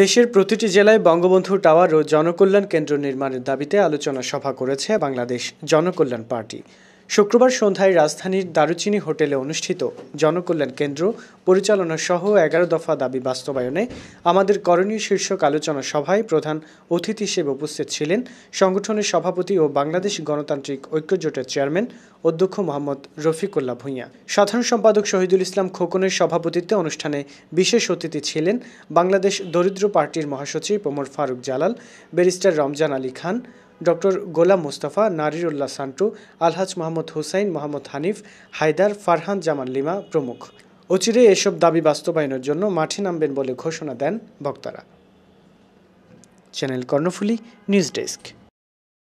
দেশের প্রতিটি জেলায় বঙ্গবন্ধু টাওয়ার ও জনকল্যাণ কেন্দ্র নির্মাণের দাবিতে আলোচনা সভা করেছে বাংলাদেশ জনকল্যাণ পার্টি শুক্রবার সন্ধ্যায় রাজধানীর দারুচিনি হোটেলে অনুষ্ঠিত জনকল্যাণ কেন্দ্র পরিচালনা সহ এগারো দফা দাবি বাস্তবায়নে আমাদের করণীয় শীর্ষক আলোচনা সভায় প্রধান অতিথি হিসেবে উপস্থিত ছিলেন সংগঠনের সভাপতি ও বাংলাদেশ গণতান্ত্রিক ঐক্যজোটের চেয়ারম্যান অধ্যক্ষ মোহাম্মদ রফিকুল্লাহ ভূঁইয়া সাধারণ সম্পাদক শহীদুল ইসলাম খোকনের সভাপতিত্বে অনুষ্ঠানে বিশেষ অতিথি ছিলেন বাংলাদেশ দরিদ্র পার্টির মহাসচিব ওমর ফারুক জালাল ব্যারিস্টার রমজান আলী খান ডক্টর গোলাম মুস্তাফা নারিরুল্লাহ সান্টু আলহাজ মোহাম্মদ হুসাইন মোহাম্মদ হানিফ হায়দার ফারহান জামান লিমা প্রমুখ অচিরে এসব দাবি বাস্তবায়নের জন্য মাঠে নামবেন বলে ঘোষণা দেন বক্তারা চ্যানেল কর্ণফুলি নিউজ ডেস্ক